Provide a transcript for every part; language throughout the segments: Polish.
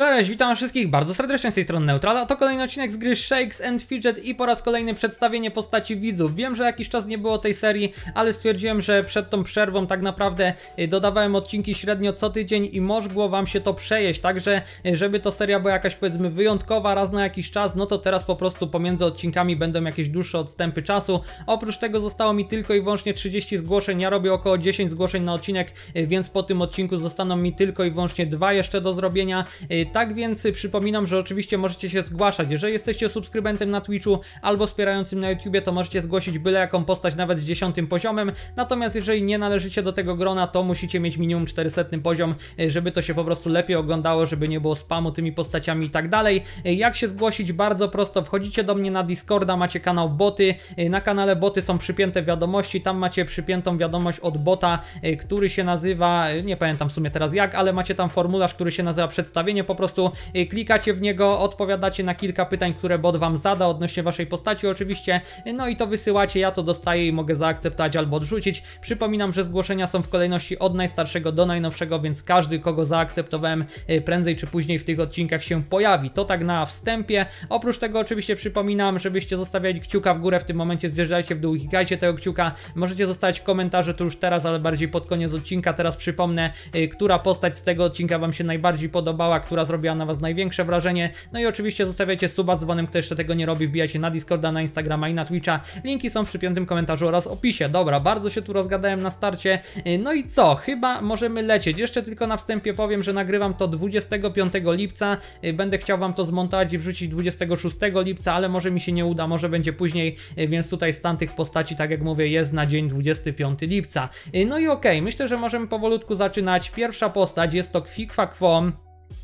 Cześć, witam wszystkich bardzo serdecznie z tej strony Neutrala, to kolejny odcinek z gry Shakes and Fidget i po raz kolejny przedstawienie postaci widzów. Wiem, że jakiś czas nie było tej serii, ale stwierdziłem, że przed tą przerwą tak naprawdę y, dodawałem odcinki średnio co tydzień i mogło wam się to przejeść, także y, żeby to seria była jakaś powiedzmy wyjątkowa raz na jakiś czas, no to teraz po prostu pomiędzy odcinkami będą jakieś dłuższe odstępy czasu. Oprócz tego zostało mi tylko i wyłącznie 30 zgłoszeń, ja robię około 10 zgłoszeń na odcinek, y, więc po tym odcinku zostaną mi tylko i wyłącznie dwa jeszcze do zrobienia tak więc przypominam, że oczywiście możecie się zgłaszać. Jeżeli jesteście subskrybentem na Twitchu albo wspierającym na YouTubie, to możecie zgłosić byle jaką postać nawet z 10 poziomem. Natomiast jeżeli nie należycie do tego grona, to musicie mieć minimum 400 poziom, e, żeby to się po prostu lepiej oglądało, żeby nie było spamu tymi postaciami i tak dalej. E, jak się zgłosić? Bardzo prosto. Wchodzicie do mnie na Discorda, macie kanał Boty. E, na kanale Boty są przypięte wiadomości. Tam macie przypiętą wiadomość od bota, który się nazywa, nie pamiętam w sumie teraz jak, ale macie tam formularz, który się nazywa przedstawienie po prostu y, klikacie w niego, odpowiadacie na kilka pytań, które bot wam zada odnośnie waszej postaci oczywiście, y, no i to wysyłacie, ja to dostaję i mogę zaakceptować albo odrzucić. Przypominam, że zgłoszenia są w kolejności od najstarszego do najnowszego, więc każdy, kogo zaakceptowałem y, prędzej czy później w tych odcinkach się pojawi. To tak na wstępie. Oprócz tego oczywiście przypominam, żebyście zostawiali kciuka w górę w tym momencie, zjeżdżajcie w dół i klikajcie tego kciuka. Możecie zostawić komentarze tu już teraz, ale bardziej pod koniec odcinka. Teraz przypomnę, która postać z tego odcinka Wam się najbardziej podobała, która zrobiła na Was największe wrażenie. No i oczywiście zostawiajcie suba z dzwonem, kto jeszcze tego nie robi, wbijajcie na Discorda, na Instagrama i na Twitcha. Linki są przy piątym komentarzu oraz opisie. Dobra, bardzo się tu rozgadałem na starcie. Y, no i co? Chyba możemy lecieć. Jeszcze tylko na wstępie powiem, że nagrywam to 25 lipca. Y, będę chciał Wam to zmontować i wrzucić 26 lipca, ale może mi się nie uda, może będzie później, y, więc tutaj stan tych postaci, tak jak mówię, jest na dzień 25 lipca. No i okej, okay, myślę, że możemy powolutku zaczynać. Pierwsza postać jest to Kwikwa Kwom.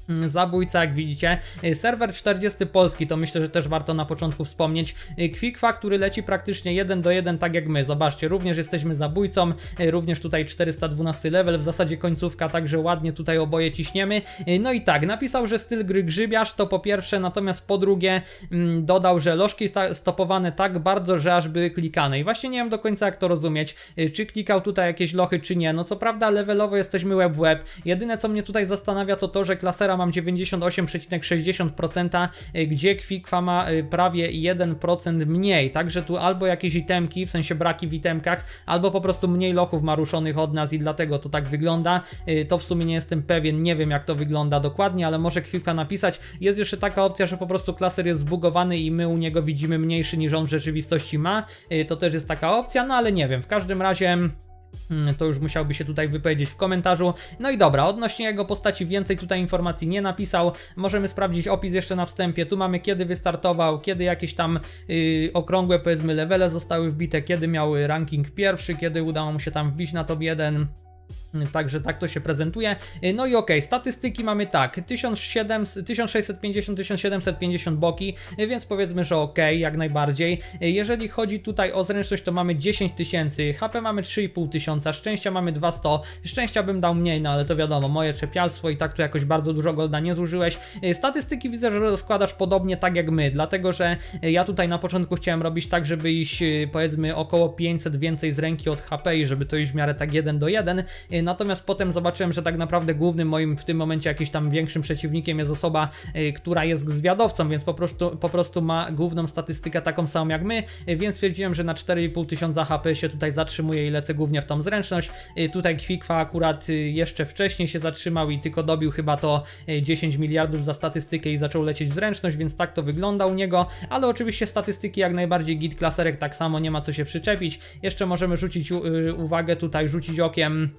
Mm, zabójca, jak widzicie. Y, serwer 40 polski, to myślę, że też warto na początku wspomnieć. Y, Kwikwa, który leci praktycznie 1 do 1, tak jak my. Zobaczcie, również jesteśmy zabójcą, y, również tutaj 412 level, w zasadzie końcówka, także ładnie tutaj oboje ciśniemy. No i tak, napisał, że styl gry grzybiarz, to po pierwsze, natomiast po drugie mm, dodał, że lożki stopowane tak bardzo, że aż były klikane. I właśnie nie wiem do końca, jak to rozumieć, czy klikał tutaj jakieś lochy, czy nie. No co prawda, levelowo jesteśmy web web. Jedyne, co mnie tutaj zastanawia, to to, że klasera mam 98,60%, e, gdzie Kwikwa ma e, prawie 1% mniej. Także tu albo jakieś itemki, w sensie braki w itemkach, albo po prostu mniej lochów maruszonych od nas i dlatego to tak wygląda. E, to w sumie nie jestem pewien, nie wiem jak to wygląda dokładnie, ale może Quicka napisać. Jest jeszcze taka opcja, że po prostu klaser jest zbugowany i my u niego widzimy mniejszy niż on w rzeczywistości ma. To też jest taka opcja, no ale nie wiem. W każdym razie... Mm, to już musiałby się tutaj wypowiedzieć w komentarzu. No i dobra, odnośnie jego postaci więcej tutaj informacji nie napisał. Możemy sprawdzić opis jeszcze na wstępie. Tu mamy kiedy wystartował, kiedy jakieś tam yy, okrągłe powiedzmy levele zostały wbite, kiedy miał y, ranking pierwszy, kiedy udało mu się tam wbić na top 1. Także tak to się prezentuje. Y, no i okej, okay, statystyki mamy tak, 1650-1750 boki, y, więc powiedzmy, że okej, okay, jak najbardziej. Y, jeżeli chodzi tutaj o zręczność, to mamy 10 tysięcy, HP mamy 3,5 tysiąca, szczęścia mamy 200, szczęścia bym dał mniej, no ale to wiadomo, moje czepialstwo i tak tu jakoś bardzo dużo golda nie zużyłeś. Statystyki widzę, że rozkładasz podobnie tak jak my, dlatego, że ja tutaj na początku chciałem robić tak, żeby iść powiedzmy około 500 więcej z ręki od HP i żeby to iść w miarę tak 1 do 1, Natomiast potem zobaczyłem, że tak naprawdę głównym moim w tym momencie jakimś tam większym przeciwnikiem jest osoba, y, która jest zwiadowcą, więc po prostu, po prostu ma główną statystykę taką samą jak my, y, więc stwierdziłem, że na 4,5 tysiąca HP się tutaj zatrzymuje i lecę głównie w tą zręczność. Y, tutaj Kwikwa akurat jeszcze wcześniej się zatrzymał i tylko dobił chyba to 10 miliardów za statystykę i zaczął lecieć zręczność, więc tak to wygląda u niego, ale oczywiście statystyki jak najbardziej git klaserek tak samo, nie ma co się przyczepić. Jeszcze możemy rzucić uwagę tutaj, rzucić okiem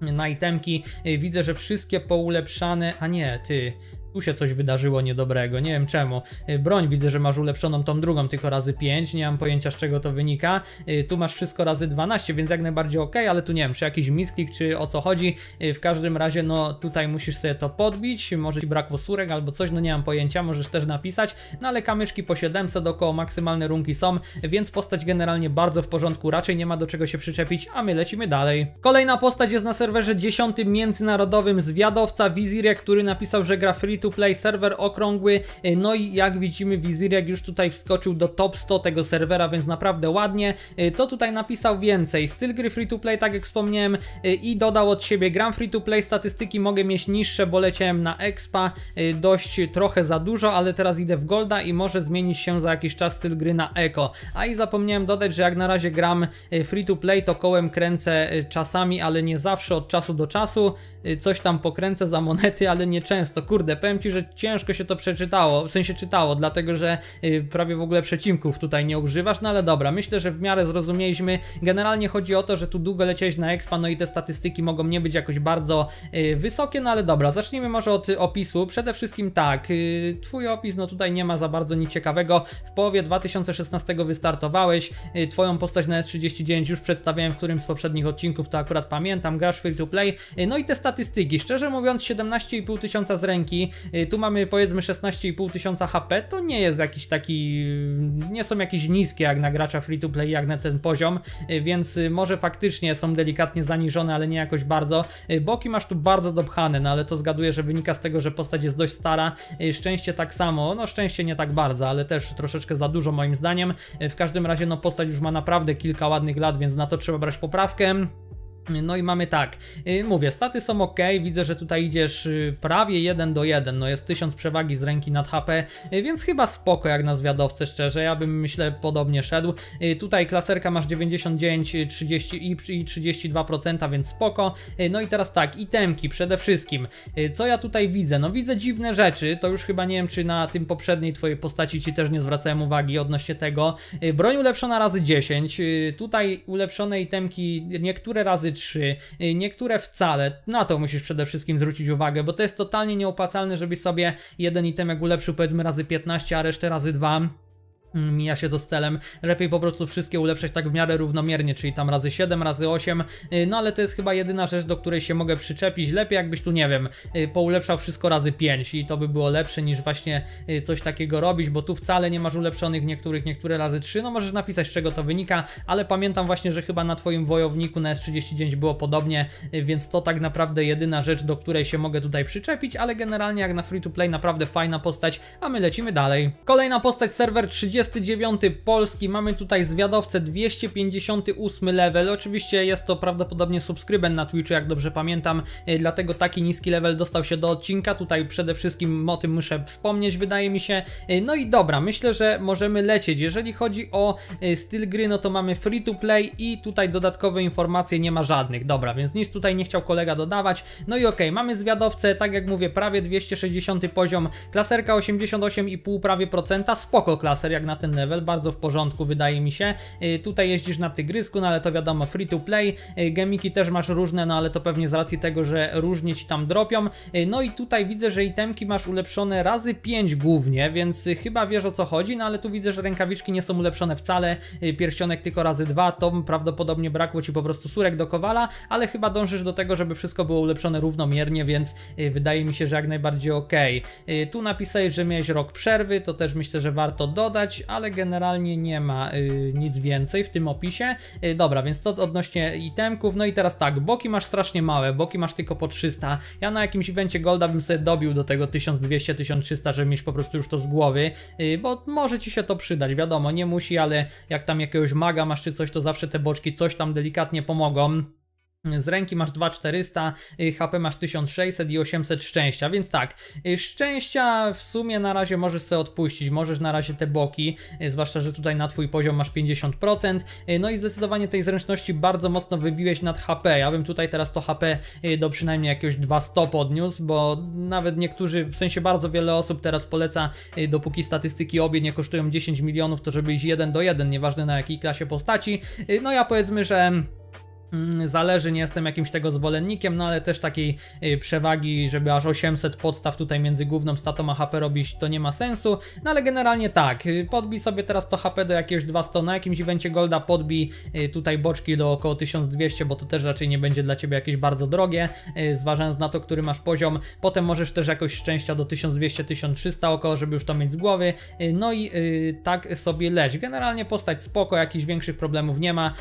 na itemki. Y, widzę, że wszystkie poulepszane, a nie, ty, tu się coś wydarzyło niedobrego, nie wiem czemu. Y, broń widzę, że masz ulepszoną tą drugą tylko razy 5, nie mam pojęcia z czego to wynika. Y, tu masz wszystko razy 12, więc jak najbardziej ok, ale tu nie wiem, czy jakiś misklik, czy o co chodzi. Y, w każdym razie, no tutaj musisz sobie to podbić, może ci brakło surek albo coś, no nie mam pojęcia, możesz też napisać. No ale kamyczki po 700 około maksymalne runki są, więc postać generalnie bardzo w porządku, raczej nie ma do czego się przyczepić, a my lecimy dalej. Kolejna postać jest na serwerze 10 międzynarodowym zwiadowca Wizirek, który napisał, że gra free free-to-play serwer okrągły, y, no i jak widzimy Wiziriak już tutaj wskoczył do top 100 tego serwera, więc naprawdę ładnie. Y, co tutaj napisał więcej? Styl gry free-to-play, tak jak wspomniałem, y, i dodał od siebie gram free-to-play, statystyki mogę mieć niższe, bo leciałem na expa, dość trochę za dużo, ale teraz idę w golda i może zmienić się za jakiś czas styl gry na eko. A i zapomniałem dodać, że jak na razie gram free-to-play, to kołem kręcę czasami, ale nie zawsze, od czasu do czasu, coś tam pokręcę za monety, ale nie często, kurde, powiem Ci, że ciężko się to przeczytało, w sensie czytało, dlatego że y, prawie w ogóle przecinków tutaj nie używasz, no ale dobra, myślę, że w miarę zrozumieliśmy. Generalnie chodzi o to, że tu długo leciałeś na Expa, no i te statystyki mogą nie być jakoś bardzo y, wysokie, no ale dobra, zacznijmy może od opisu. Przede wszystkim tak, y, Twój opis, no tutaj nie ma za bardzo nic ciekawego. W połowie 2016 wystartowałeś, Twoją postać na S39 już przedstawiałem w którymś z poprzednich odcinków, to akurat pamiętam, grasz free to play, no i te statystyki, szczerze mówiąc 17,5 tysiąca z ręki, Y, tu mamy powiedzmy 16,5 tysiąca HP, to nie jest jakiś taki, nie są jakieś niskie jak na gracza free to play, jak na ten poziom, y, więc y, może faktycznie są delikatnie zaniżone, ale nie jakoś bardzo. Boki masz tu bardzo dopchane, no ale to zgaduję, że wynika z tego, że postać jest dość stara. Szczęście tak samo, no szczęście nie tak bardzo, ale też troszeczkę za dużo moim zdaniem. W każdym razie no postać już ma naprawdę kilka ładnych lat, więc na to trzeba brać poprawkę. No i mamy tak, y, mówię, staty są ok, widzę, że tutaj idziesz y, prawie 1 do 1, no jest 1000 przewagi z ręki nad HP, y, więc chyba spoko jak na zwiadowce, szczerze, ja bym myślę podobnie szedł. Tutaj klaserka masz 99, 30 i 32%, więc spoko. No i teraz tak, itemki przede wszystkim, co ja tutaj widzę? No widzę dziwne rzeczy, to już chyba nie wiem, czy na tym poprzedniej twojej postaci ci też nie zwracałem uwagi odnośnie tego. Broń ulepszona razy 10, tutaj ulepszone itemki niektóre razy trzy, y, niektóre wcale. Na to musisz przede wszystkim zwrócić uwagę, bo to jest totalnie nieopłacalne, żeby sobie jeden itemek ulepszył powiedzmy razy 15, a resztę razy 2 Mm, mija się to z celem. Lepiej po prostu wszystkie ulepszać tak w miarę równomiernie, czyli tam razy 7, razy 8. Y, no ale to jest chyba jedyna rzecz, do której się mogę przyczepić. Lepiej jakbyś tu, nie wiem, y, poulepszał wszystko razy 5 i to by było lepsze niż właśnie y, coś takiego robić, bo tu wcale nie masz ulepszonych niektórych, niektóre razy 3. No możesz napisać z czego to wynika, ale pamiętam właśnie, że chyba na twoim wojowniku na S39 było podobnie, więc to tak naprawdę jedyna rzecz, do której się mogę tutaj przyczepić, ale generalnie jak na free to play naprawdę fajna postać, a my lecimy dalej. Kolejna postać serwer 30 39 Polski, mamy tutaj zwiadowcę 258 level, oczywiście jest to prawdopodobnie subskrybent na Twitchu, jak dobrze pamiętam, y, dlatego taki niski level dostał się do odcinka, tutaj przede wszystkim o tym muszę wspomnieć, wydaje mi się. Y, no i dobra, myślę, że możemy lecieć. Jeżeli chodzi o y, styl gry, no to mamy free to play i tutaj dodatkowe informacje nie ma żadnych, dobra, więc nic tutaj nie chciał kolega dodawać. No i ok, mamy zwiadowcę, tak jak mówię, prawie 260 poziom, klaserka 88,5 prawie procenta, spoko klaser, jak na ten level, bardzo w porządku wydaje mi się. Y, tutaj jeździsz na tygrysku, no ale to wiadomo free to play, y, gemiki też masz różne, no ale to pewnie z racji tego, że różnie ci tam dropią. Y, no i tutaj widzę, że itemki masz ulepszone razy 5 głównie, więc chyba wiesz o co chodzi, no ale tu widzę, że rękawiczki nie są ulepszone wcale, pierścionek tylko razy 2, to prawdopodobnie brakło ci po prostu surek do kowala, ale chyba dążysz do tego, żeby wszystko było ulepszone równomiernie, więc wydaje mi się, że jak najbardziej ok. Tu napisałeś, że miałeś rok przerwy, to też myślę, że warto dodać ale generalnie nie ma y, nic więcej w tym opisie. Y, dobra, więc to odnośnie itemków. No i teraz tak, boki masz strasznie małe, boki masz tylko po 300. Ja na jakimś evencie Golda bym sobie dobił do tego 1200-1300, żeby mieć po prostu już to z głowy, y, bo może ci się to przydać, wiadomo, nie musi, ale jak tam jakiegoś maga masz czy coś, to zawsze te boczki coś tam delikatnie pomogą. Z ręki masz 2400, y, HP masz 1600 i 800 szczęścia, więc tak, y, szczęścia w sumie na razie możesz sobie odpuścić, możesz na razie te boki, y, zwłaszcza, że tutaj na twój poziom masz 50%, no i zdecydowanie tej zręczności bardzo mocno wybiłeś nad HP, ja bym tutaj teraz to HP do przynajmniej jakiegoś 200 podniósł, bo nawet niektórzy, w sensie bardzo wiele osób teraz poleca, dopóki statystyki obie nie kosztują 10 milionów, to żeby iść 1 do 1, nieważne na jakiej klasie postaci, no ja powiedzmy, że... Mm, zależy, nie jestem jakimś tego zwolennikiem, no ale też takiej y, przewagi, żeby aż 800 podstaw tutaj między główną statą a HP robić, to nie ma sensu, no ale generalnie tak, y, podbij sobie teraz to HP do jakiegoś 200, na jakimś evencie golda podbij y, tutaj boczki do około 1200, bo to też raczej nie będzie dla Ciebie jakieś bardzo drogie, zważając na to, który masz poziom, potem możesz też jakoś szczęścia do 1200-1300 około, żeby już to mieć z głowy, no i tak sobie leć. Generalnie postać spoko, jakichś większych problemów nie ma,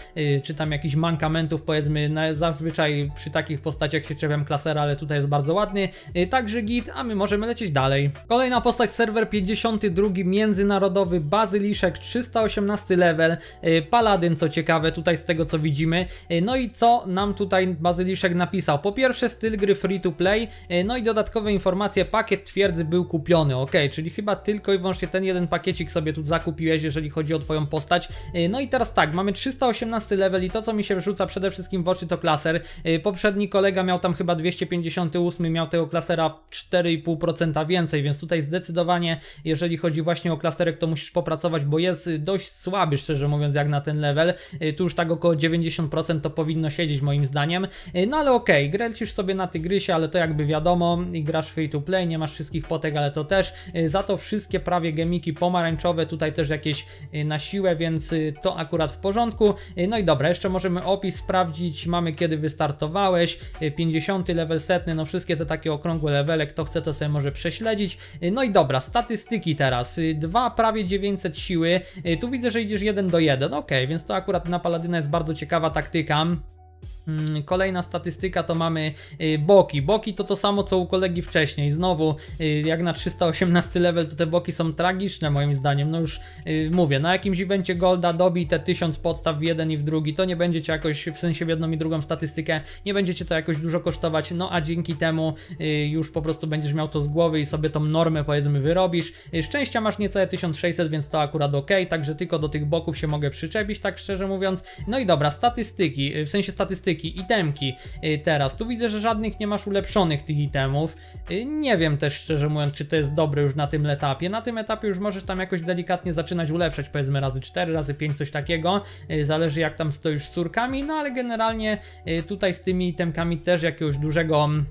czy tam jakichś mankamentów elementów, powiedzmy, na, zazwyczaj przy takich postaciach się czepiam klasera, ale tutaj jest bardzo ładny, y, także git, a my możemy lecieć dalej. Kolejna postać, serwer 52, międzynarodowy, bazyliszek, 318 level, y, paladyn, co ciekawe tutaj z tego co widzimy, y, no i co nam tutaj bazyliszek napisał? Po pierwsze styl gry free to play, no i dodatkowe informacje, pakiet twierdzy był kupiony, ok, czyli chyba tylko i wyłącznie ten jeden pakiecik sobie tu zakupiłeś, jeżeli chodzi o twoją postać, no i teraz tak, mamy 318 level i to co mi się rzuca przede przede wszystkim w oczy to klaser. Y, poprzedni kolega miał tam chyba 258, miał tego klasera 4,5% więcej, więc tutaj zdecydowanie, jeżeli chodzi właśnie o klaserek, to musisz popracować, bo jest dość słaby, szczerze mówiąc, jak na ten level. Y, tu już tak około 90% to powinno siedzieć, moim zdaniem. Y, no ale okej, okay, sobie na Tygrysie, ale to jakby wiadomo, i grasz free to play, nie masz wszystkich potek, ale to też. Za to wszystkie prawie gemiki pomarańczowe, tutaj też jakieś na siłę, więc to akurat w porządku. No i dobra, jeszcze możemy opis sprawdzić sprawdzić, mamy kiedy wystartowałeś, 50 y, level, setny, no wszystkie te takie okrągłe levele, kto chce to sobie może prześledzić. Y, no i dobra, statystyki teraz, 2 y, prawie 900 siły, tu widzę, że idziesz 1 do 1, ok, więc to akurat na Paladyna jest bardzo ciekawa taktyka. Mm, kolejna statystyka to mamy y, boki. Boki to to samo co u kolegi wcześniej. Znowu, y, jak na 318 level, to te boki są tragiczne moim zdaniem. No już y, mówię, na jakimś evencie Golda dobi te 1000 podstaw w jeden i w drugi. To nie będziecie jakoś, w sensie w jedną i drugą statystykę, nie będziecie to jakoś dużo kosztować. No a dzięki temu już po prostu będziesz miał to z głowy i sobie tą normę powiedzmy wyrobisz. Szczęścia masz niecałe 1600, więc to akurat ok. Także tylko do tych boków się mogę przyczepić, tak szczerze mówiąc. No i dobra, statystyki, w sensie statystyki kosmetyki, itemki y, teraz. Tu widzę, że żadnych nie masz ulepszonych tych itemów. Y, nie wiem też szczerze mówiąc, czy to jest dobre już na tym etapie. Na tym etapie już możesz tam jakoś delikatnie zaczynać ulepszać, powiedzmy razy 4, razy 5, coś takiego. Y, zależy jak tam stoisz z córkami, no ale generalnie tutaj z tymi itemkami też jakiegoś dużego mm,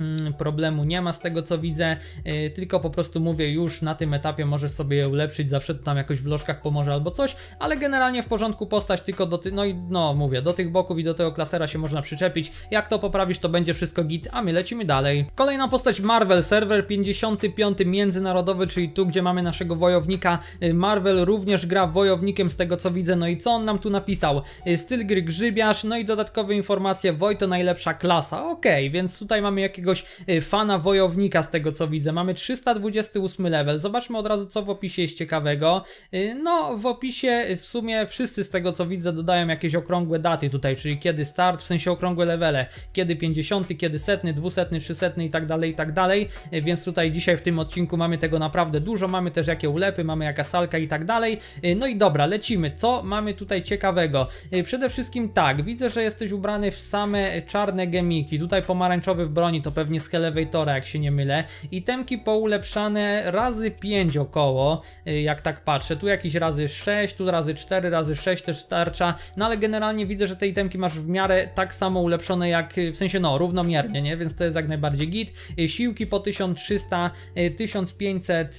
Mm, problemu nie ma z tego co widzę, y, tylko po prostu mówię już na tym etapie możesz sobie je ulepszyć, zawsze to tam jakoś w lożkach pomoże albo coś, ale generalnie w porządku postać tylko do tych, no i no mówię, do tych boków i do tego klasera się można przyczepić, jak to poprawisz to będzie wszystko git, a my lecimy dalej. Kolejna postać Marvel, serwer 55 międzynarodowy, czyli tu gdzie mamy naszego wojownika, y, Marvel również gra wojownikiem z tego co widzę, no i co on nam tu napisał? Y, styl gry grzybiarz, no i dodatkowe informacje, Wojto najlepsza klasa, okej, okay, więc tutaj mamy jakiegoś jakiegoś y, fana wojownika z tego co widzę. Mamy 328 level. Zobaczmy od razu co w opisie jest ciekawego. Y, no w opisie y, w sumie wszyscy z tego co widzę dodają jakieś okrągłe daty tutaj, czyli kiedy start, w sensie okrągłe levele. Kiedy 50, kiedy setny 200, 300 i tak dalej i tak dalej. Więc tutaj dzisiaj w tym odcinku mamy tego naprawdę dużo. Mamy też jakie ulepy, mamy jaka salka i tak dalej. No i dobra, lecimy. Co mamy tutaj ciekawego? Przede wszystkim tak, widzę, że jesteś ubrany w same czarne gemiki. Tutaj pomarańczowy w broni to pewnie z Elevatora, jak się nie mylę. Itemki poulepszane razy 5 około, y, jak tak patrzę. Tu jakieś razy 6, tu razy 4, razy 6 też starcza, no ale generalnie widzę, że te itemki masz w miarę tak samo ulepszone jak, y, w sensie no, równomiernie, nie? Więc to jest jak najbardziej git. Y, siłki po 1300, 1500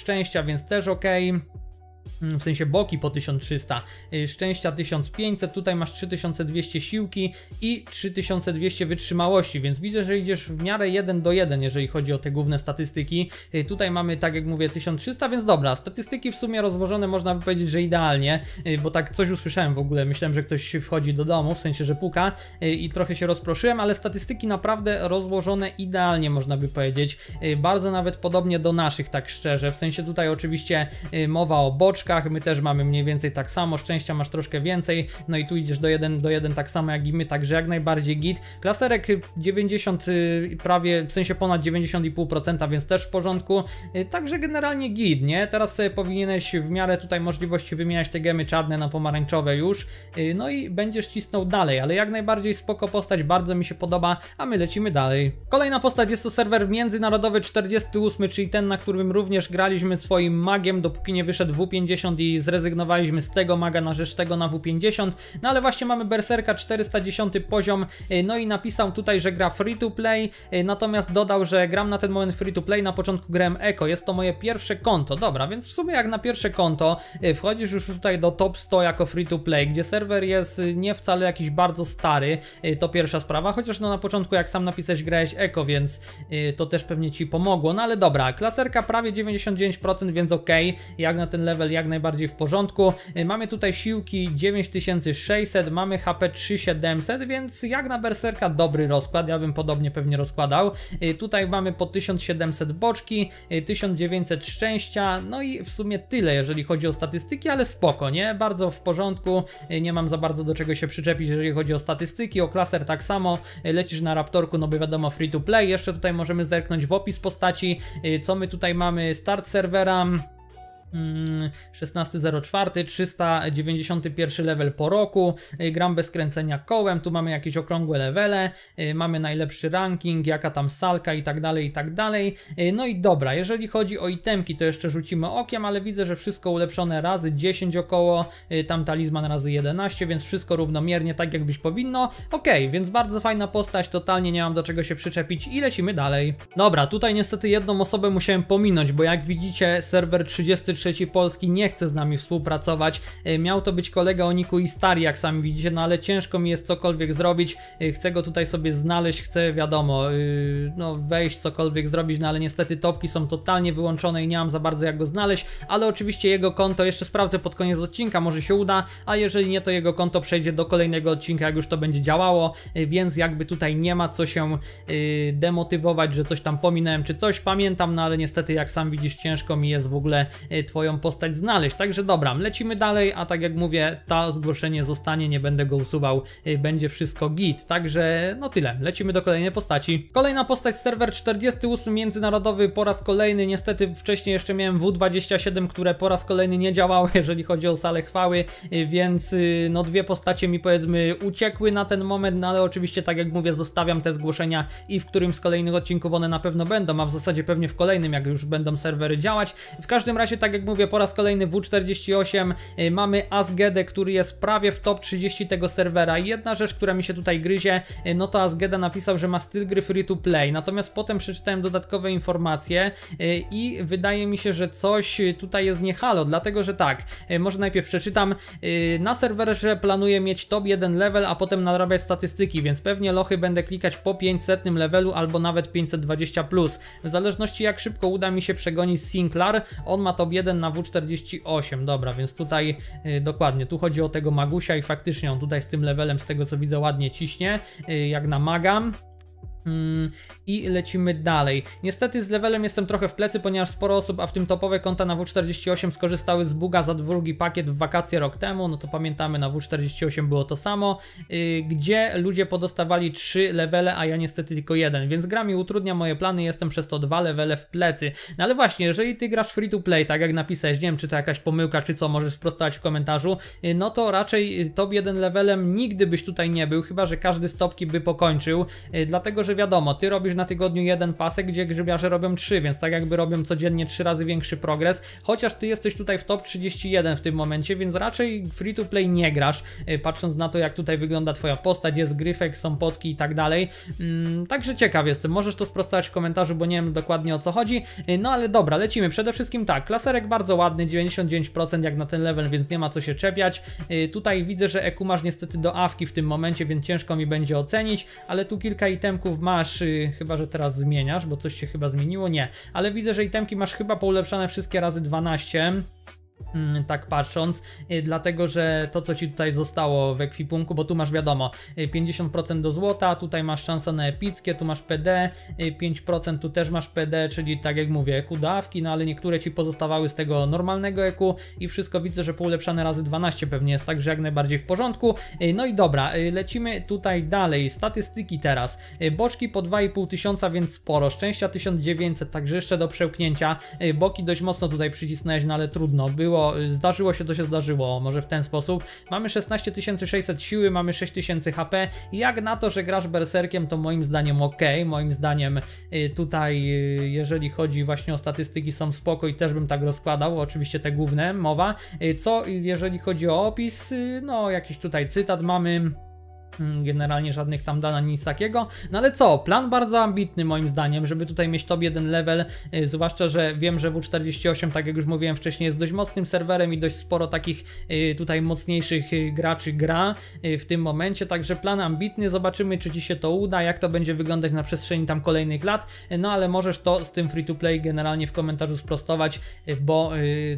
szczęścia, więc też ok w sensie boki po 1300, y, szczęścia 1500, tutaj masz 3200 siłki i 3200 wytrzymałości, więc widzę, że idziesz w miarę 1 do 1, jeżeli chodzi o te główne statystyki. Y, tutaj mamy, tak jak mówię, 1300, więc dobra, statystyki w sumie rozłożone można by powiedzieć, że idealnie, y, bo tak coś usłyszałem w ogóle, myślałem, że ktoś wchodzi do domu, w sensie, że puka i trochę się rozproszyłem, ale statystyki naprawdę rozłożone idealnie można by powiedzieć, bardzo nawet podobnie do naszych, tak szczerze, w sensie tutaj oczywiście mowa o boczkach, my też mamy mniej więcej tak samo, szczęścia masz troszkę więcej, no i tu idziesz do 1 do 1 tak samo jak i my, także jak najbardziej git. Klaserek 90 y, prawie, w sensie ponad 90,5%, więc też w porządku, y, także generalnie git, nie? Teraz sobie powinieneś w miarę tutaj możliwości wymieniać te gemy czarne na pomarańczowe już, y, no i będziesz cisnął dalej, ale jak najbardziej spoko postać, bardzo mi się podoba, a my lecimy dalej. Kolejna postać jest to serwer międzynarodowy 48, czyli ten, na którym również graliśmy swoim magiem, dopóki nie wyszedł W50 i zrezygnowaliśmy z tego maga na rzecz tego na W50, no ale właśnie mamy Berserka 410 poziom, e, no i napisał tutaj, że gra free to play, e, natomiast dodał, że gram na ten moment free to play, na początku grałem Eko, jest to moje pierwsze konto, dobra, więc w sumie jak na pierwsze konto e, wchodzisz już tutaj do top 100 jako free to play, gdzie serwer jest nie wcale jakiś bardzo stary, to pierwsza sprawa, chociaż no na początku jak sam napisałeś grałeś Eko, więc to też pewnie Ci pomogło, no ale dobra, klaserka prawie 99%, więc ok, jak na ten level, jak jak najbardziej w porządku. E, mamy tutaj siłki 9600, mamy HP 3700, więc jak na berserka dobry rozkład, ja bym podobnie pewnie rozkładał. E, tutaj mamy po 1700 boczki, 1900 e, szczęścia, no i w sumie tyle jeżeli chodzi o statystyki, ale spoko, nie? Bardzo w porządku, nie mam za bardzo do czego się przyczepić jeżeli chodzi o statystyki, o klaser tak samo, lecisz na Raptorku, no by wiadomo free to play, jeszcze tutaj możemy zerknąć w opis postaci, co my tutaj mamy, start serwera, 1604, 391 level po roku, y, gram bez kręcenia kołem, tu mamy jakieś okrągłe levele, y, mamy najlepszy ranking, jaka tam salka i tak dalej, i tak dalej. Y, no i dobra, jeżeli chodzi o itemki, to jeszcze rzucimy okiem, ale widzę, że wszystko ulepszone razy 10 około, tam talizman razy 11, więc wszystko równomiernie, tak jak powinno. Ok, więc bardzo fajna postać, totalnie nie mam do czego się przyczepić i lecimy dalej. Dobra, tutaj niestety jedną osobę musiałem pominąć, bo jak widzicie serwer 33 III Polski nie chce z nami współpracować. E, miał to być kolega Oniku i Stary, jak sami widzicie, no ale ciężko mi jest cokolwiek zrobić. E, chcę go tutaj sobie znaleźć, chcę wiadomo, e, no wejść, cokolwiek zrobić, no ale niestety topki są totalnie wyłączone i nie mam za bardzo jak go znaleźć, ale oczywiście jego konto jeszcze sprawdzę pod koniec odcinka, może się uda, a jeżeli nie, to jego konto przejdzie do kolejnego odcinka, jak już to będzie działało, więc jakby tutaj nie ma co się demotywować, że coś tam pominąłem czy coś, pamiętam, no ale niestety jak sam widzisz ciężko mi jest w ogóle swoją postać znaleźć. Także dobra, lecimy dalej, a tak jak mówię, to zgłoszenie zostanie, nie będę go usuwał, y, będzie wszystko git. Także no tyle, lecimy do kolejnej postaci. Kolejna postać serwer 48 międzynarodowy po raz kolejny, niestety wcześniej jeszcze miałem W27, które po raz kolejny nie działało, jeżeli chodzi o salę chwały, y, więc y, no dwie postacie mi powiedzmy uciekły na ten moment, no ale oczywiście tak jak mówię, zostawiam te zgłoszenia i w którymś z kolejnych odcinków one na pewno będą, a w zasadzie pewnie w kolejnym, jak już będą serwery działać. W każdym razie tak jak mówię, po raz kolejny W48 y, mamy Asgedę, który jest prawie w top 30 tego serwera. Jedna rzecz, która mi się tutaj gryzie, y, no to Asgeda napisał, że ma styl gry free to play, natomiast potem przeczytałem dodatkowe informacje y, i wydaje mi się, że coś tutaj jest niehalo, dlatego że tak, może najpierw przeczytam, na serwerze planuję mieć top 1 level, a potem narabiać statystyki, więc pewnie lochy będę klikać po 500 levelu albo nawet 520+, plus. w zależności jak szybko uda mi się przegonić Sinclair, on ma top 1 1 na W48, dobra, więc tutaj yy, dokładnie, tu chodzi o tego magusia i faktycznie on tutaj z tym levelem, z tego co widzę, ładnie ciśnie, yy, jak namagam. Mm, I lecimy dalej. Niestety z levelem jestem trochę w plecy, ponieważ sporo osób, a w tym topowe konta na W48 skorzystały z buga za drugi pakiet w wakacje rok temu, no to pamiętamy na W48 było to samo, y, gdzie ludzie podostawali 3 levele, a ja niestety tylko jeden, więc gra mi utrudnia moje plany, jestem przez to dwa levele w plecy. No ale właśnie, jeżeli ty grasz free to play, tak jak napisałeś, nie wiem czy to jakaś pomyłka, czy co, możesz sprostować w komentarzu, y, no to raczej y, top jeden levelem nigdy byś tutaj nie był, chyba że każdy stopki by pokończył, dlatego że wiadomo, ty robisz na tygodniu jeden pasek, gdzie grzybiarze robią trzy, więc tak jakby robią codziennie trzy razy większy progres, chociaż ty jesteś tutaj w top 31 w tym momencie, więc raczej free to play nie grasz, y, patrząc na to jak tutaj wygląda twoja postać, jest gryfek, są potki i tak dalej. Mm, także ciekaw jestem, możesz to sprostać w komentarzu, bo nie wiem dokładnie o co chodzi. Y, no ale dobra, lecimy. Przede wszystkim tak, klaserek bardzo ładny, 99% jak na ten level, więc nie ma co się czepiać. Y, tutaj widzę, że EQ masz niestety do awki w tym momencie, więc ciężko mi będzie ocenić, ale tu kilka itemków masz, y, chyba że teraz zmieniasz, bo coś się chyba zmieniło, nie. Ale widzę, że itemki masz chyba poulepszane wszystkie razy 12. Mm, tak patrząc, y, dlatego że to, co ci tutaj zostało w ekwipunku, bo tu masz wiadomo, 50% y, do złota, tutaj masz szansę na epickie, tu masz PD, 5% y, tu też masz PD, czyli tak jak mówię, EQ dawki, no ale niektóre ci pozostawały z tego normalnego eku i wszystko widzę, że półlepszane razy 12 pewnie jest, także jak najbardziej w porządku. No i dobra, lecimy tutaj dalej, statystyki teraz. Boczki po 2,5 tysiąca, więc sporo, szczęścia 1900, także jeszcze do przełknięcia, boki dość mocno tutaj przycisnąłeś, no ale trudno, było zdarzyło się, to się zdarzyło, może w ten sposób. Mamy 16600 siły, mamy 6000 HP. Jak na to, że grasz berserkiem, to moim zdaniem ok. Moim zdaniem y, tutaj, y, jeżeli chodzi właśnie o statystyki, są spoko i też bym tak rozkładał. Oczywiście te główne mowa. Y, co jeżeli chodzi o opis, no jakiś tutaj cytat mamy. Mm, generalnie żadnych tam danych nic takiego. No ale co, plan bardzo ambitny moim zdaniem, żeby tutaj mieć top jeden level, y, zwłaszcza, że wiem, że W48, tak jak już mówiłem wcześniej, jest dość mocnym serwerem i dość sporo takich y, tutaj mocniejszych y, graczy gra w tym momencie, także plan ambitny, zobaczymy czy Ci się to uda, jak to będzie wyglądać na przestrzeni tam kolejnych lat, no ale możesz to z tym free-to-play generalnie w komentarzu sprostować, bo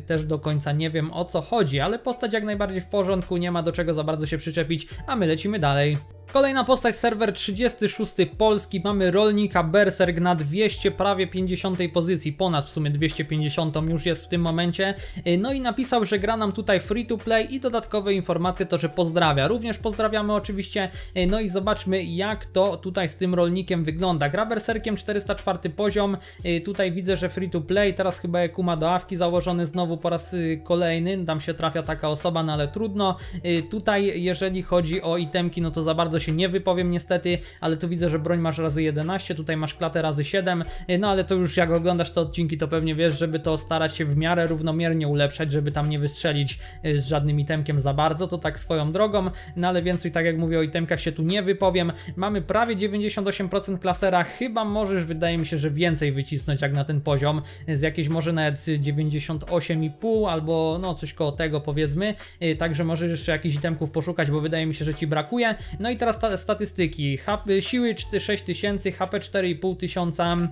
też do końca nie wiem o co chodzi, ale postać jak najbardziej w porządku, nie ma do czego za bardzo się przyczepić, a my lecimy dalej. Bye. Kolejna postać, serwer 36 Polski, mamy rolnika Berserk na 200, prawie 50 pozycji, ponad w sumie 250 już jest w tym momencie. Y, no i napisał, że gra nam tutaj free to play i dodatkowe informacje to, że pozdrawia. Również pozdrawiamy oczywiście, y, no i zobaczmy jak to tutaj z tym rolnikiem wygląda. Gra Berserkiem 404 poziom, y, tutaj widzę, że free to play, teraz chyba Kuma do awki założony znowu po raz kolejny, tam się trafia taka osoba, no ale trudno. Tutaj jeżeli chodzi o itemki, no to za bardzo bardzo się nie wypowiem niestety, ale tu widzę, że broń masz razy 11, tutaj masz klatę razy 7, e, no ale to już jak oglądasz te odcinki, to pewnie wiesz, żeby to starać się w miarę równomiernie ulepszać, żeby tam nie wystrzelić e, z żadnym itemkiem za bardzo, to tak swoją drogą, no ale więcej tak jak mówię o itemkach się tu nie wypowiem. Mamy prawie 98% klasera, chyba możesz wydaje mi się, że więcej wycisnąć jak na ten poziom, e, z jakiejś może nawet 98,5 albo no coś koło tego powiedzmy, także możesz jeszcze jakichś itemków poszukać, bo wydaje mi się, że ci brakuje. No i teraz teraz statystyki. HP, siły 6000, HP 4500.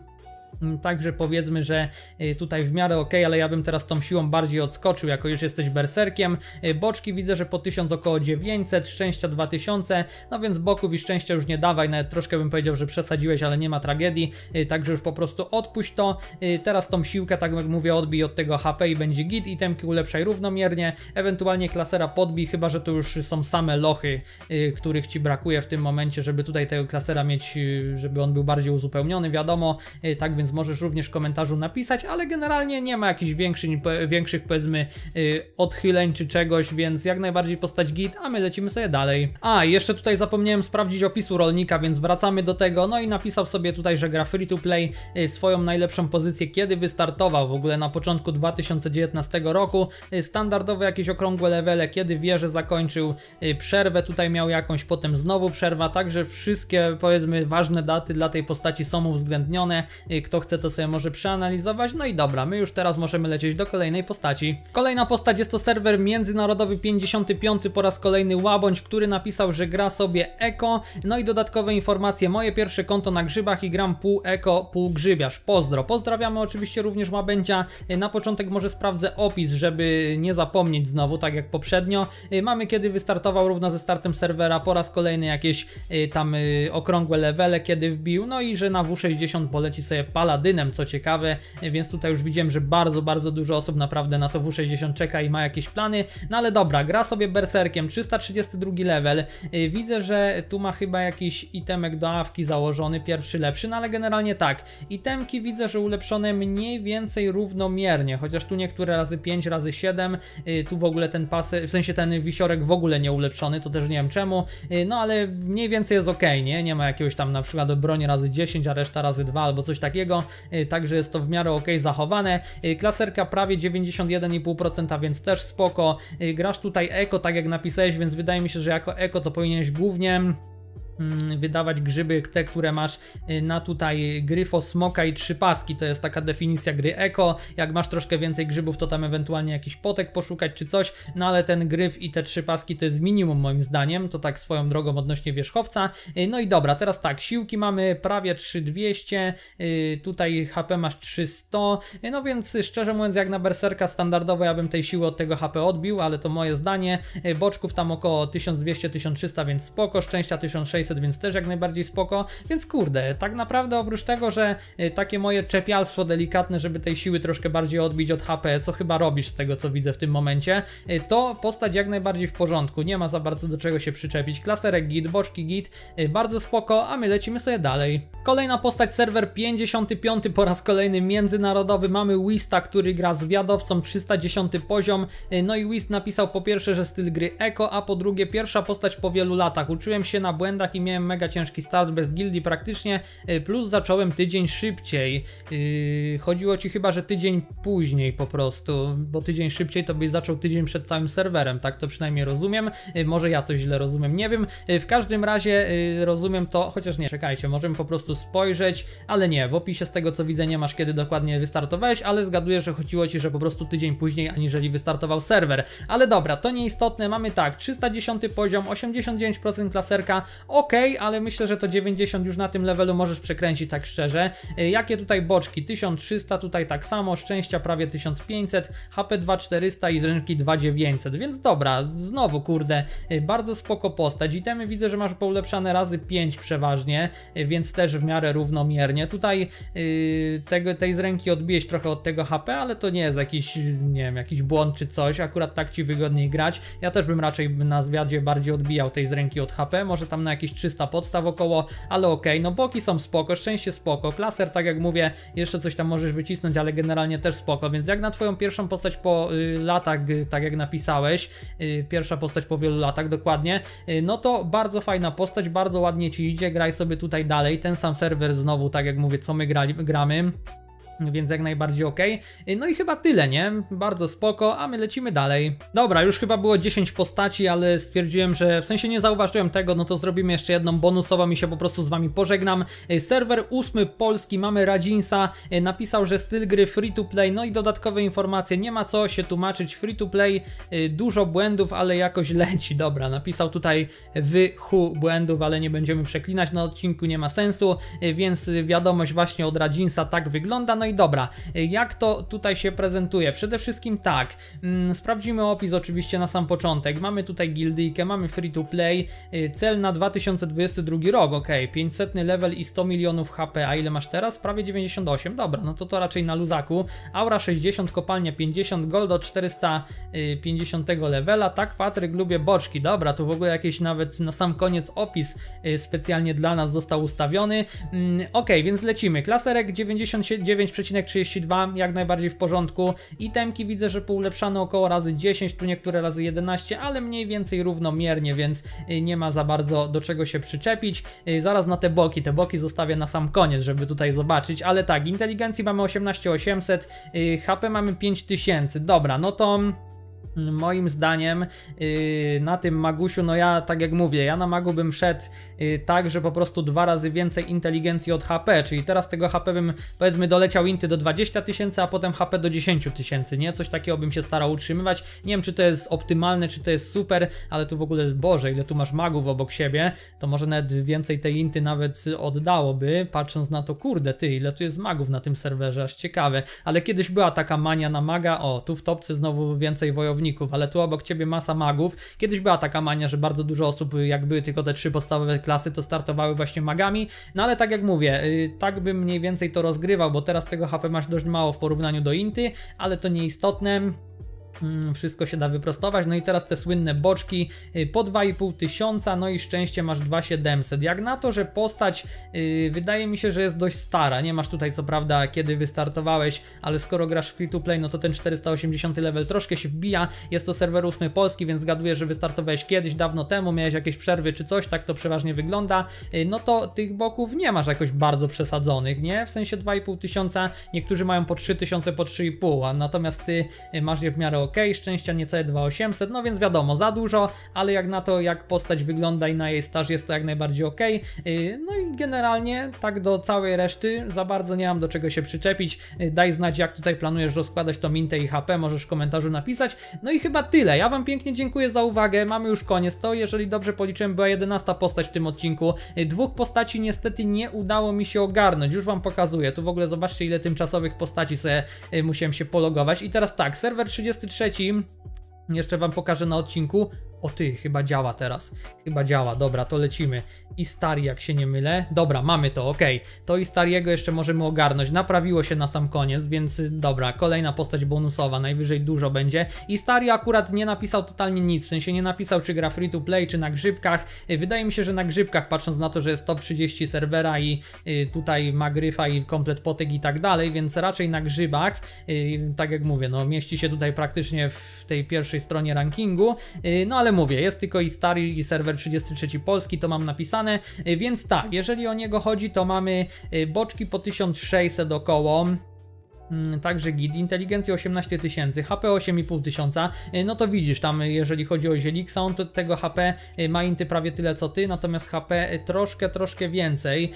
Mm, także powiedzmy, że y, tutaj w miarę ok, ale ja bym teraz tą siłą bardziej odskoczył, jako już jesteś berserkiem. Y, boczki widzę, że po 1000 około 900, szczęścia 2000, no więc boków i szczęścia już nie dawaj, nawet troszkę bym powiedział, że przesadziłeś, ale nie ma tragedii, y, także już po prostu odpuść to. Teraz tą siłkę, tak jak mówię, odbij od tego HP i będzie git, itemki ulepszaj równomiernie, ewentualnie klasera podbij, chyba że to już są same lochy, których Ci brakuje w tym momencie, żeby tutaj tego klasera mieć, żeby on był bardziej uzupełniony, wiadomo, tak więc więc możesz również w komentarzu napisać, ale generalnie nie ma jakichś większych, większych powiedzmy y, odchyleń czy czegoś, więc jak najbardziej postać git, a my lecimy sobie dalej. A, jeszcze tutaj zapomniałem sprawdzić opisu rolnika, więc wracamy do tego, no i napisał sobie tutaj, że gra free to play y, swoją najlepszą pozycję, kiedy wystartował w ogóle na początku 2019 roku, y, standardowe jakieś okrągłe levele, kiedy wie, że zakończył przerwę, tutaj miał jakąś, potem znowu przerwa, także wszystkie powiedzmy ważne daty dla tej postaci są uwzględnione, kto kto chce to sobie może przeanalizować. No i dobra, my już teraz możemy lecieć do kolejnej postaci. Kolejna postać jest to serwer międzynarodowy 55 po raz kolejny Łabądź, który napisał, że gra sobie eko. No i dodatkowe informacje, moje pierwsze konto na grzybach i gram pół eko, pół grzybiarz. Pozdro. Pozdrawiamy oczywiście również Łabędzia. Na początek może sprawdzę opis, żeby nie zapomnieć znowu, tak jak poprzednio. Y, mamy kiedy wystartował równo ze startem serwera, po raz kolejny jakieś y, tam y, okrągłe levele, kiedy wbił, no i że na W60 poleci sobie Paladynem, co ciekawe, więc tutaj już widziałem, że bardzo, bardzo dużo osób naprawdę na to W60 czeka i ma jakieś plany, no ale dobra, gra sobie Berserkiem, 332 level, y, widzę, że tu ma chyba jakiś itemek do awki założony, pierwszy lepszy, no ale generalnie tak, itemki widzę, że ulepszone mniej więcej równomiernie, chociaż tu niektóre razy 5, razy 7, y, tu w ogóle ten pas, w sensie ten wisiorek w ogóle nie ulepszony, to też nie wiem czemu, y, no ale mniej więcej jest ok, nie? Nie ma jakiegoś tam na przykład broni razy 10, a reszta razy 2 albo coś takiego, Y, także jest to w miarę ok zachowane. Y, klaserka prawie 91,5%, więc też spoko. Y, grasz tutaj eko, tak jak napisałeś, więc wydaje mi się, że jako eko to powinieneś głównie Mm, wydawać grzyby, te, które masz y, na tutaj gryfo, smoka i trzy paski. To jest taka definicja gry eko. Jak masz troszkę więcej grzybów, to tam ewentualnie jakiś potek poszukać czy coś, no ale ten gryf i te trzy paski to jest minimum moim zdaniem. To tak swoją drogą odnośnie wierzchowca. Y, no i dobra, teraz tak, siłki mamy prawie 3200, y, tutaj HP masz 300, no więc szczerze mówiąc jak na berserka standardowo ja bym tej siły od tego HP odbił, ale to moje zdanie. Boczków tam około 1200-1300, więc spoko, szczęścia 1600 600, więc też jak najbardziej spoko. Więc kurde, tak naprawdę oprócz tego, że y, takie moje czepialstwo delikatne, żeby tej siły troszkę bardziej odbić od HP, co chyba robisz z tego co widzę w tym momencie, y, to postać jak najbardziej w porządku, nie ma za bardzo do czego się przyczepić. Klaserek git, boczki git, y, bardzo spoko, a my lecimy sobie dalej. Kolejna postać, serwer 55 po raz kolejny międzynarodowy, mamy Wista, który gra z wiadowcą, 310 poziom, no i Wist napisał po pierwsze, że styl gry eko, a po drugie pierwsza postać po wielu latach, uczyłem się na błędach miałem mega ciężki start bez gildii praktycznie, y, plus zacząłem tydzień szybciej. Yy, chodziło ci chyba, że tydzień później po prostu, bo tydzień szybciej to byś zaczął tydzień przed całym serwerem, tak to przynajmniej rozumiem. Yy, może ja to źle rozumiem, nie wiem. Yy, w każdym razie y, rozumiem to, chociaż nie, czekajcie, możemy po prostu spojrzeć, ale nie, w opisie z tego co widzę nie masz kiedy dokładnie wystartowałeś, ale zgaduję, że chodziło ci, że po prostu tydzień później aniżeli wystartował serwer. Ale dobra, to nieistotne, mamy tak, 310 poziom, 89% klaserka, ok ok, ale myślę, że to 90 już na tym levelu możesz przekręcić tak szczerze. Y, jakie tutaj boczki? 1300, tutaj tak samo, szczęścia prawie 1500, HP 2400 i zręczki 2900, więc dobra, znowu kurde, y, bardzo spoko postać. Itemy widzę, że masz poulepszane razy 5 przeważnie, y, więc też w miarę równomiernie. Tutaj yy, tego, tej zręki odbijeś trochę od tego HP, ale to nie jest jakiś, nie wiem, jakiś błąd czy coś, akurat tak Ci wygodniej grać. Ja też bym raczej na zwiadzie bardziej odbijał tej zręki od HP, może tam na jakieś 300 podstaw około, ale okej, okay, no boki są spoko, szczęście spoko, klaser tak jak mówię, jeszcze coś tam możesz wycisnąć, ale generalnie też spoko, więc jak na twoją pierwszą postać po y, latach, y, tak jak napisałeś, y, pierwsza postać po wielu latach dokładnie, y, no to bardzo fajna postać, bardzo ładnie ci idzie, graj sobie tutaj dalej, ten sam serwer znowu, tak jak mówię, co my grali, gramy, więc jak najbardziej ok. No i chyba tyle, nie? Bardzo spoko, a my lecimy dalej. Dobra, już chyba było 10 postaci, ale stwierdziłem, że w sensie nie zauważyłem tego, no to zrobimy jeszcze jedną bonusową i się po prostu z wami pożegnam. E, serwer 8 polski, mamy Radzinsa, e, napisał, że styl gry free to play, no i dodatkowe informacje, nie ma co się tłumaczyć, free to play, e, dużo błędów, ale jakoś leci. Dobra, napisał tutaj wychu błędów, ale nie będziemy przeklinać na odcinku, nie ma sensu, więc wiadomość właśnie od Radzinsa tak wygląda. No no i dobra, jak to tutaj się prezentuje? Przede wszystkim tak, mm, sprawdzimy opis oczywiście na sam początek. Mamy tutaj gildyjkę, mamy free to play, y, cel na 2022 rok, ok, 500 level i 100 milionów HP, a ile masz teraz? Prawie 98, dobra, no to to raczej na luzaku. Aura 60, kopalnia 50, gold do y, 450 levela, tak Patryk, lubię boczki, dobra, tu w ogóle jakieś nawet na sam koniec opis y, specjalnie dla nas został ustawiony. Mm, ok, więc lecimy, klaserek 99 32, jak najbardziej w porządku. Itemki widzę, że poulepszane około razy 10, tu niektóre razy 11, ale mniej więcej równomiernie, więc y, nie ma za bardzo do czego się przyczepić. Y, zaraz na te boki, te boki zostawię na sam koniec, żeby tutaj zobaczyć, ale tak, inteligencji mamy 18800, y, HP mamy 5000, dobra, no to... Moim zdaniem y, na tym Magusiu, no ja tak jak mówię, ja na Magu bym szedł y, tak, że po prostu dwa razy więcej inteligencji od HP, czyli teraz tego HP bym powiedzmy doleciał Inty do 20 tysięcy, a potem HP do 10 tysięcy, nie? Coś takiego bym się starał utrzymywać. Nie wiem, czy to jest optymalne, czy to jest super, ale tu w ogóle, Boże, ile tu masz Magów obok siebie, to może nawet więcej tej Inty nawet oddałoby, patrząc na to, kurde, ty, ile tu jest Magów na tym serwerze, aż ciekawe. Ale kiedyś była taka mania na Maga, o, tu w topce znowu więcej wojowników przeciwników, ale tu obok ciebie masa magów. Kiedyś była taka mania, że bardzo dużo osób, jak były tylko te trzy podstawowe klasy, to startowały właśnie magami. No ale tak jak mówię, y, tak bym mniej więcej to rozgrywał, bo teraz tego HP masz dość mało w porównaniu do Inty, ale to nieistotne. Mm, wszystko się da wyprostować. No i teraz te słynne boczki y, po 2,5 tysiąca, no i szczęście masz 2,700. Jak na to, że postać y, wydaje mi się, że jest dość stara. Nie masz tutaj co prawda kiedy wystartowałeś, ale skoro grasz w free to play, no to ten 480 level troszkę się wbija. Jest to serwer 8 polski, więc zgaduję, że wystartowałeś kiedyś, dawno temu, miałeś jakieś przerwy czy coś, tak to przeważnie wygląda. Y, no to tych boków nie masz jakoś bardzo przesadzonych, nie? W sensie 2,5 tysiąca, niektórzy mają po 3000, tysiące, po 3,5, a natomiast ty masz je w miarę ok, szczęścia niecałe 2800, no więc wiadomo, za dużo, ale jak na to, jak postać wygląda i na jej staż jest to jak najbardziej ok. Y, no i generalnie, tak do całej reszty, za bardzo nie mam do czego się przyczepić. Y, daj znać, jak tutaj planujesz rozkładać to mintę i HP, możesz w komentarzu napisać. No i chyba tyle, ja Wam pięknie dziękuję za uwagę, mamy już koniec. To, jeżeli dobrze policzyłem, była 11 postać w tym odcinku. Y, dwóch postaci niestety nie udało mi się ogarnąć, już Wam pokazuję. Tu w ogóle zobaczcie, ile tymczasowych postaci sobie musiałem się pologować. I teraz tak, serwer 33 trzeci, jeszcze Wam pokażę na odcinku, o ty, chyba działa teraz. Chyba działa, dobra, to lecimy. I stary, jak się nie mylę. Dobra, mamy to, ok. To i stariego jeszcze możemy ogarnąć. Naprawiło się na sam koniec, więc y, dobra, kolejna postać bonusowa, najwyżej dużo będzie. I stary akurat nie napisał totalnie nic, w sensie nie napisał czy gra free to play, czy na grzybkach. Y, wydaje mi się, że na grzybkach, patrząc na to, że jest top 30 serwera i y, tutaj ma gryfa i komplet potek i tak dalej, więc raczej na grzybach, tak jak mówię, no mieści się tutaj praktycznie w tej pierwszej stronie rankingu, no ale mówię, jest tylko i stary i serwer 33 polski, to mam napisane, y, więc tak, jeżeli o niego chodzi, to mamy y, boczki po 1600 około, Mm, także git, inteligencja 18 tysięcy, HP 8,5 tysiąca, e, no to widzisz tam, e, jeżeli chodzi o Zielixa, on tego HP e, ma inty prawie tyle co ty, natomiast HP troszkę, troszkę więcej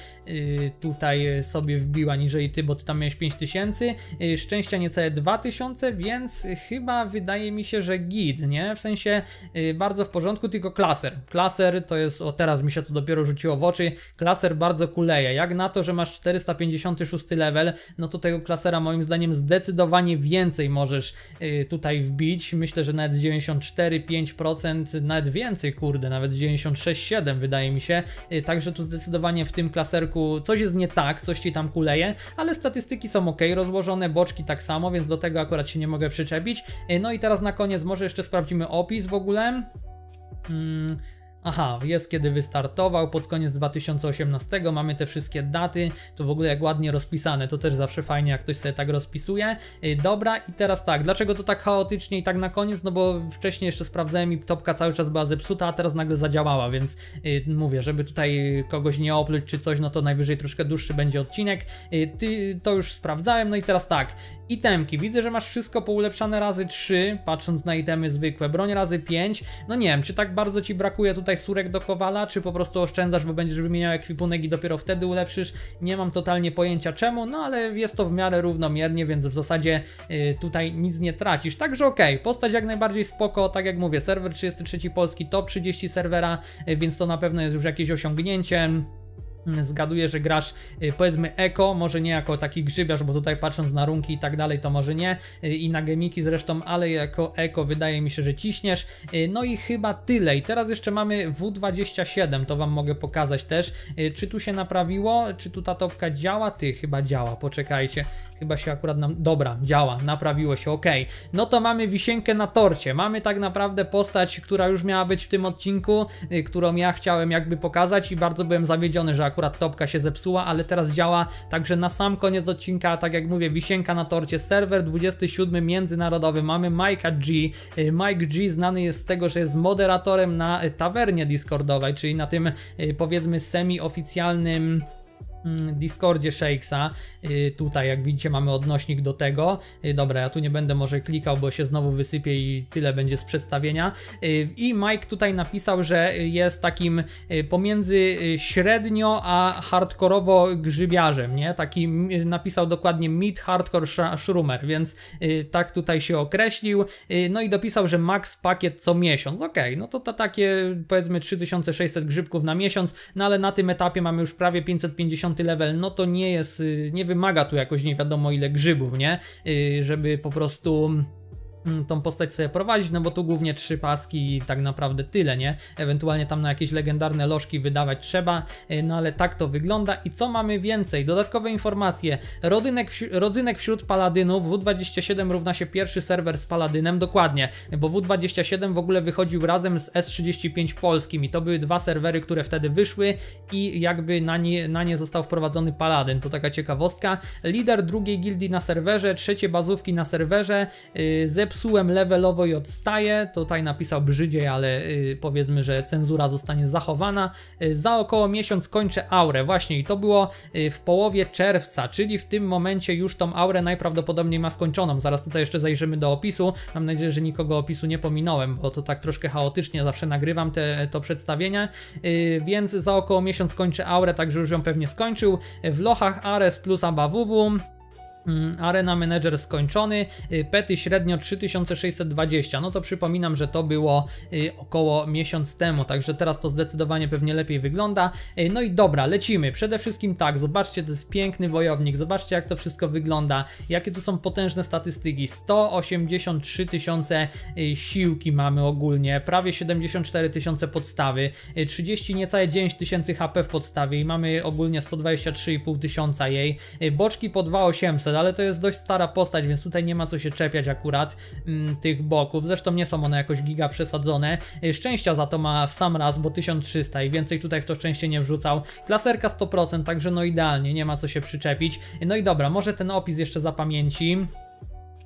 tutaj sobie wbiła niżeli ty, bo ty tam miałeś 5 tysięcy, szczęścia niecałe 2 tysiące, więc chyba wydaje mi się, że git, nie? W sensie bardzo w porządku, tylko klaser. Klaser to jest, o teraz mi się to dopiero rzuciło w oczy, klaser bardzo kuleje. Jak na to, że masz 456 level, no to tego klasera moim moim zdaniem zdecydowanie więcej możesz y, tutaj wbić. Myślę, że nawet 94-5%, nawet więcej, kurde, nawet 96-7 wydaje mi się. Y, także tu zdecydowanie w tym klaserku coś jest nie tak, coś ci tam kuleje, ale statystyki są ok, rozłożone, boczki tak samo, więc do tego akurat się nie mogę przyczepić. Y, no i teraz na koniec może jeszcze sprawdzimy opis w ogóle. Hmm. Aha, jest kiedy wystartował, pod koniec 2018 mamy te wszystkie daty, to w ogóle jak ładnie rozpisane, to też zawsze fajnie jak ktoś sobie tak rozpisuje. Y, dobra i teraz tak, dlaczego to tak chaotycznie i tak na koniec? No bo wcześniej jeszcze sprawdzałem i topka cały czas była zepsuta, a teraz nagle zadziałała, więc y, mówię, żeby tutaj kogoś nie opluć czy coś, no to najwyżej troszkę dłuższy będzie odcinek. Y, ty, to już sprawdzałem, no i teraz tak, Itemki. Widzę, że masz wszystko poulepszane razy 3, patrząc na itemy zwykłe. Broń razy 5. No nie wiem, czy tak bardzo ci brakuje tutaj surek do kowala, czy po prostu oszczędzasz, bo będziesz wymieniał ekwipunek i dopiero wtedy ulepszysz. Nie mam totalnie pojęcia czemu, no ale jest to w miarę równomiernie, więc w zasadzie yy, tutaj nic nie tracisz. Także okej, okay, postać jak najbardziej spoko, tak jak mówię, serwer 33 Polski, top 30 serwera, yy, więc to na pewno jest już jakieś osiągnięcie. Zgaduję, że grasz y, powiedzmy eko, może nie jako taki grzybiarz, bo tutaj patrząc na runki i tak dalej, to może nie y, i na gemiki zresztą, ale jako eko wydaje mi się, że ciśniesz. Y, no i chyba tyle. I teraz jeszcze mamy W27, to Wam mogę pokazać też. Czy tu się naprawiło? Czy tu ta topka działa? Ty, chyba działa, poczekajcie chyba się akurat nam... Dobra, działa, naprawiło się, ok. No to mamy wisienkę na torcie. Mamy tak naprawdę postać, która już miała być w tym odcinku, y, którą ja chciałem jakby pokazać i bardzo byłem zawiedziony, że akurat topka się zepsuła, ale teraz działa. Także na sam koniec odcinka, tak jak mówię, wisienka na torcie. Serwer 27 międzynarodowy. Mamy Mike'a G. Y, Mike G znany jest z tego, że jest moderatorem na y, tawernie Discordowej, czyli na tym powiedzmy semi-oficjalnym Mm, Discordzie Shakesa. Y, tutaj, jak widzicie, mamy odnośnik do tego. Y, dobra, ja tu nie będę może klikał, bo się znowu wysypie i tyle będzie z przedstawienia. Y, I Mike tutaj napisał, że jest takim pomiędzy średnio a hardkorowo grzybiarzem, nie? Taki napisał dokładnie mid hardcore shroomer, więc tak tutaj się określił. No i dopisał, że max pakiet co miesiąc. ok no to, to takie powiedzmy 3600 grzybków na miesiąc, no ale na tym etapie mamy już prawie 550 80 level, no to nie jest, y, nie wymaga tu jakoś nie wiadomo ile grzybów, nie? Y, żeby po prostu Mm, tą postać sobie prowadzić, no bo tu głównie trzy paski i tak naprawdę tyle, nie? Ewentualnie tam na jakieś legendarne lożki wydawać trzeba, e, no ale tak to wygląda. I co mamy więcej? Dodatkowe informacje. Rodynek, rodzynek wśród paladynów W27 równa się pierwszy serwer z paladynem, dokładnie, bo W27 w ogóle wychodził razem z S35 polskim i to były dwa serwery, które wtedy wyszły i jakby na nie, na nie został wprowadzony paladyn, to taka ciekawostka. Lider drugiej gildii na serwerze, trzecie bazówki na serwerze, yy, zepsułem levelowo i odstaję. Tutaj napisał brzydziej, ale y, powiedzmy, że cenzura zostanie zachowana. Y, za około miesiąc kończę aurę. Właśnie i to było y, w połowie czerwca, czyli w tym momencie już tą aurę najprawdopodobniej ma skończoną. Zaraz tutaj jeszcze zajrzymy do opisu. Mam nadzieję, że nikogo opisu nie pominąłem, bo to tak troszkę chaotycznie zawsze nagrywam te, to przedstawienie. Więc za około miesiąc kończę aurę, także już ją pewnie skończył. W lochach Ares plus ABWW Mm, arena Manager skończony, y, pety średnio 3620, no to przypominam, że to było y, około miesiąc temu, także teraz to zdecydowanie pewnie lepiej wygląda. Y, no i dobra, lecimy. Przede wszystkim tak, zobaczcie, to jest piękny wojownik, zobaczcie jak to wszystko wygląda, jakie tu są potężne statystyki, 183 tysiące siłki mamy ogólnie, prawie 74 tysiące podstawy, 30 niecałe 9 tysięcy HP w podstawie i mamy ogólnie 123,5 tysiąca jej, boczki po 2800, ale to jest dość stara postać, więc tutaj nie ma co się czepiać akurat mm, tych boków. Zresztą nie są one jakoś giga przesadzone. E, szczęścia za to ma w sam raz, bo 1300 i więcej tutaj w to szczęście nie wrzucał. Klaserka 100%, także no idealnie, nie ma co się przyczepić. E, no i dobra, może ten opis jeszcze za pamięci.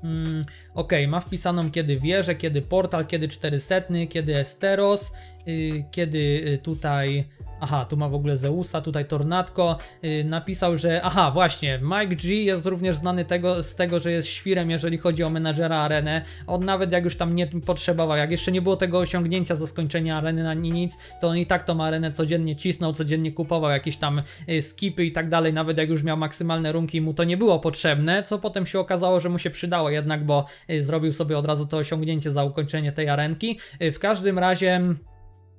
Hmm, ok, ma wpisaną kiedy wieżę, kiedy portal, kiedy 400, kiedy Esteros, yy, kiedy y, tutaj Aha, tu ma w ogóle Zeusa, tutaj Tornadko. Yy, napisał, że. Aha, właśnie. Mike G jest również znany tego, z tego, że jest świrem, jeżeli chodzi o menadżera areny. On nawet jak już tam nie potrzebował, jak jeszcze nie było tego osiągnięcia za skończenie areny na nic, to on i tak tą arenę codziennie cisnął, codziennie kupował jakieś tam y, skipy i tak dalej. Nawet jak już miał maksymalne runki, mu to nie było potrzebne, co potem się okazało, że mu się przydało jednak, bo Y, zrobił sobie od razu to osiągnięcie za ukończenie tej arenki. Y, w każdym razie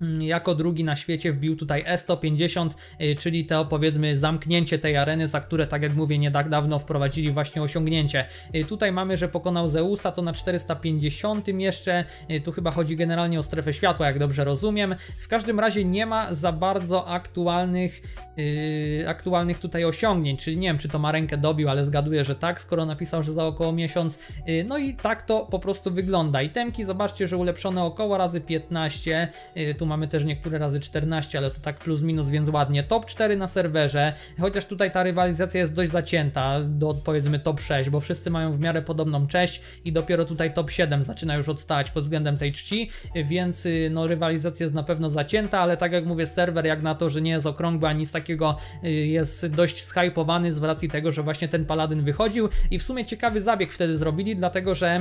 Mm, jako drugi na świecie wbił tutaj E150, y, czyli to powiedzmy zamknięcie tej areny, za które tak jak mówię nie tak dawno wprowadzili właśnie osiągnięcie. Y, tutaj mamy, że pokonał Zeusa, to na 450 jeszcze, y, tu chyba chodzi generalnie o strefę światła, jak dobrze rozumiem. W każdym razie nie ma za bardzo aktualnych, yy, aktualnych tutaj osiągnięć, czyli nie wiem czy to ma rękę dobił, ale zgaduję, że tak, skoro napisał, że za około miesiąc. Yy, no i tak to po prostu wygląda. I temki zobaczcie, że ulepszone około razy 15, yy, tu mamy też niektóre razy 14, ale to tak plus minus, więc ładnie. Top 4 na serwerze, chociaż tutaj ta rywalizacja jest dość zacięta do powiedzmy top 6, bo wszyscy mają w miarę podobną cześć i dopiero tutaj top 7 zaczyna już odstać pod względem tej czci, więc y, no rywalizacja jest na pewno zacięta, ale tak jak mówię, serwer jak na to, że nie jest okrągły ani z takiego y, jest dość zhypowany z racji tego, że właśnie ten paladyn wychodził i w sumie ciekawy zabieg wtedy zrobili, dlatego że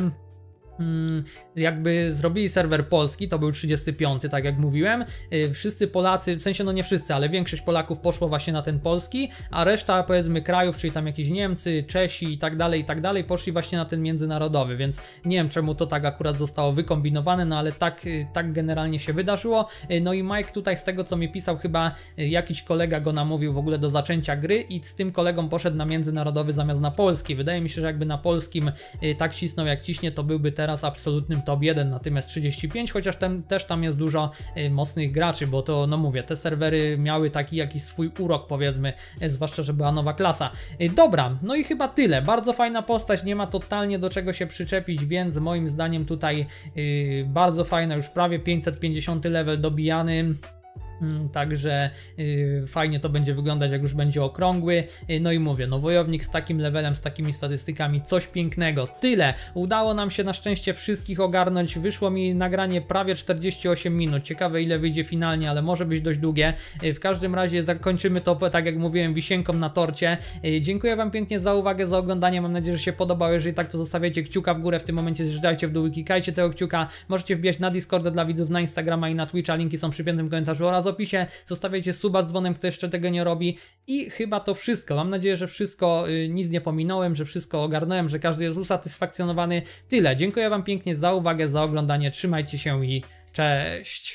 Mm, jakby zrobili serwer polski, to był 35, tak jak mówiłem. Y, wszyscy Polacy, w sensie no nie wszyscy, ale większość Polaków poszło właśnie na ten polski, a reszta powiedzmy krajów, czyli tam jakieś Niemcy, Czesi i tak dalej, i tak dalej, poszli właśnie na ten międzynarodowy, więc nie wiem czemu to tak akurat zostało wykombinowane, no ale tak, y, tak generalnie się wydarzyło. Y, no i Mike tutaj z tego co mi pisał, chyba jakiś kolega go namówił w ogóle do zaczęcia gry i z tym kolegą poszedł na międzynarodowy zamiast na polski. Wydaje mi się, że jakby na polskim tak cisnął jak ciśnie, to byłby teraz teraz absolutnym top 1, natomiast 35, chociaż tam, też tam jest dużo y, mocnych graczy, bo to no mówię, te serwery miały taki jakiś swój urok powiedzmy, y, zwłaszcza, że była nowa klasa. Y, dobra, no i chyba tyle. Bardzo fajna postać, nie ma totalnie do czego się przyczepić, więc moim zdaniem tutaj bardzo fajna, już prawie 550 level dobijany. Mm, także y, fajnie to będzie wyglądać, jak już będzie okrągły. Y, no i mówię, no wojownik z takim levelem, z takimi statystykami, coś pięknego. Tyle. Udało nam się na szczęście wszystkich ogarnąć. Wyszło mi nagranie prawie 48 minut. Ciekawe ile wyjdzie finalnie, ale może być dość długie. Y, w każdym razie zakończymy to, tak jak mówiłem, wisienką na torcie. Dziękuję Wam pięknie za uwagę, za oglądanie. Mam nadzieję, że się podobało. Jeżeli tak, to zostawiacie kciuka w górę w tym momencie, zrzucajcie w dół i klikajcie tego kciuka. Możecie wbijać na Discorda dla widzów, na Instagrama i na Twitcha. Linki są przy piętym komentarzu oraz opisie, zostawiajcie suba z dzwonem, kto jeszcze tego nie robi i chyba to wszystko. Mam nadzieję, że wszystko, y, nic nie pominąłem, że wszystko ogarnąłem, że każdy jest usatysfakcjonowany. Tyle. Dziękuję Wam pięknie za uwagę, za oglądanie. Trzymajcie się i cześć!